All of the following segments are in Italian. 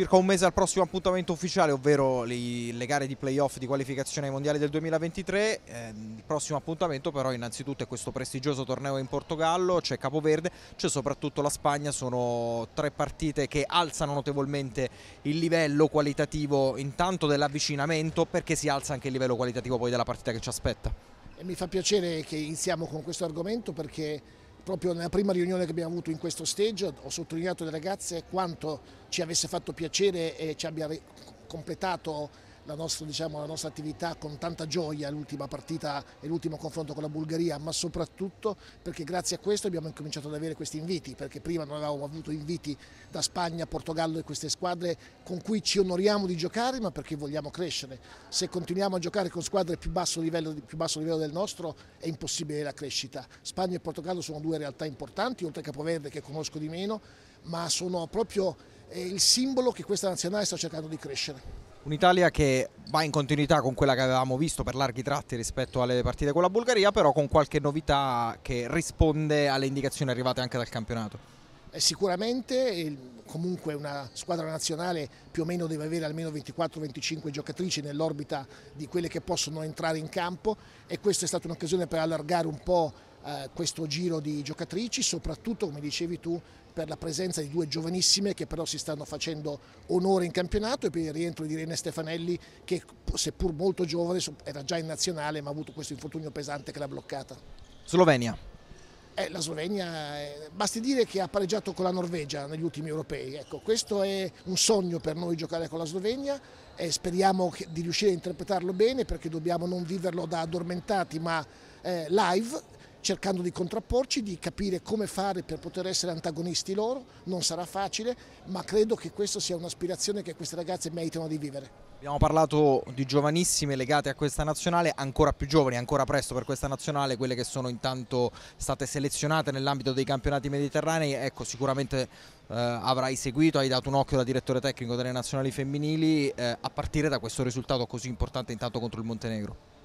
circa un mese al prossimo appuntamento ufficiale, ovvero le, le gare di playoff di qualificazione ai mondiali del 2023. Eh, il prossimo appuntamento però innanzitutto è questo prestigioso torneo in Portogallo, c'è Capoverde, c'è soprattutto la Spagna, sono tre partite che alzano notevolmente il livello qualitativo intanto dell'avvicinamento perché si alza anche il livello qualitativo poi della partita che ci aspetta. E mi fa piacere che iniziamo con questo argomento perché proprio nella prima riunione che abbiamo avuto in questo stage ho sottolineato alle ragazze quanto ci avesse fatto piacere e ci abbia completato la, nostra, diciamo, la nostra attività con tanta gioia l'ultima partita e l'ultimo confronto con la Bulgaria, ma soprattutto perché grazie a questo abbiamo incominciato ad avere questi inviti, perché prima non avevamo avuto inviti da Spagna, Portogallo e queste squadre con cui ci onoriamo di giocare, ma perché vogliamo crescere. Se continuiamo a giocare con squadre più basso livello, più basso livello del nostro è impossibile la crescita. Spagna e Portogallo sono due realtà importanti, oltre a Capoverde che conosco di meno, ma sono proprio eh, il simbolo che questa nazionale sta cercando di crescere. Un'Italia che va in continuità con quella che avevamo visto per larghi tratti rispetto alle partite con la Bulgaria, però con qualche novità che risponde alle indicazioni arrivate anche dal campionato. Eh, sicuramente comunque una squadra nazionale più o meno deve avere almeno 24-25 giocatrici nell'orbita di quelle che possono entrare in campo e questa è stata un'occasione per allargare un po' Eh, questo giro di giocatrici, soprattutto come dicevi tu per la presenza di due giovanissime che però si stanno facendo onore in campionato e per il rientro di Irene Stefanelli che seppur molto giovane era già in nazionale ma ha avuto questo infortunio pesante che l'ha bloccata. Slovenia. Eh, la Slovenia, eh, basti dire che ha pareggiato con la Norvegia negli ultimi europei, ecco, questo è un sogno per noi giocare con la Slovenia e speriamo che, di riuscire a interpretarlo bene perché dobbiamo non viverlo da addormentati ma eh, live cercando di contrapporci, di capire come fare per poter essere antagonisti loro, non sarà facile, ma credo che questa sia un'aspirazione che queste ragazze meritano di vivere. Abbiamo parlato di giovanissime legate a questa nazionale, ancora più giovani, ancora presto per questa nazionale, quelle che sono intanto state selezionate nell'ambito dei campionati mediterranei, ecco sicuramente eh, avrai seguito, hai dato un occhio da direttore tecnico delle nazionali femminili eh, a partire da questo risultato così importante intanto contro il Montenegro.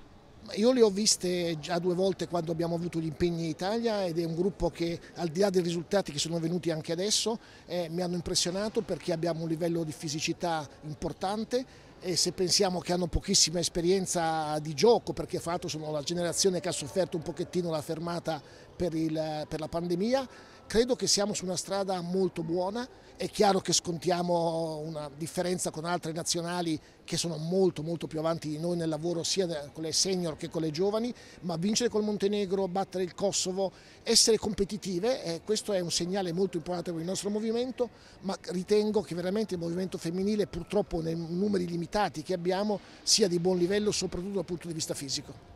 Io le ho viste già due volte quando abbiamo avuto gli impegni in Italia ed è un gruppo che al di là dei risultati che sono venuti anche adesso eh, mi hanno impressionato perché abbiamo un livello di fisicità importante e se pensiamo che hanno pochissima esperienza di gioco perché fra l'altro sono la generazione che ha sofferto un pochettino la fermata per, il, per la pandemia Credo che siamo su una strada molto buona, è chiaro che scontiamo una differenza con altre nazionali che sono molto molto più avanti di noi nel lavoro sia con le senior che con le giovani, ma vincere col Montenegro, battere il Kosovo, essere competitive, eh, questo è un segnale molto importante per il nostro movimento, ma ritengo che veramente il movimento femminile purtroppo nei numeri limitati che abbiamo sia di buon livello soprattutto dal punto di vista fisico.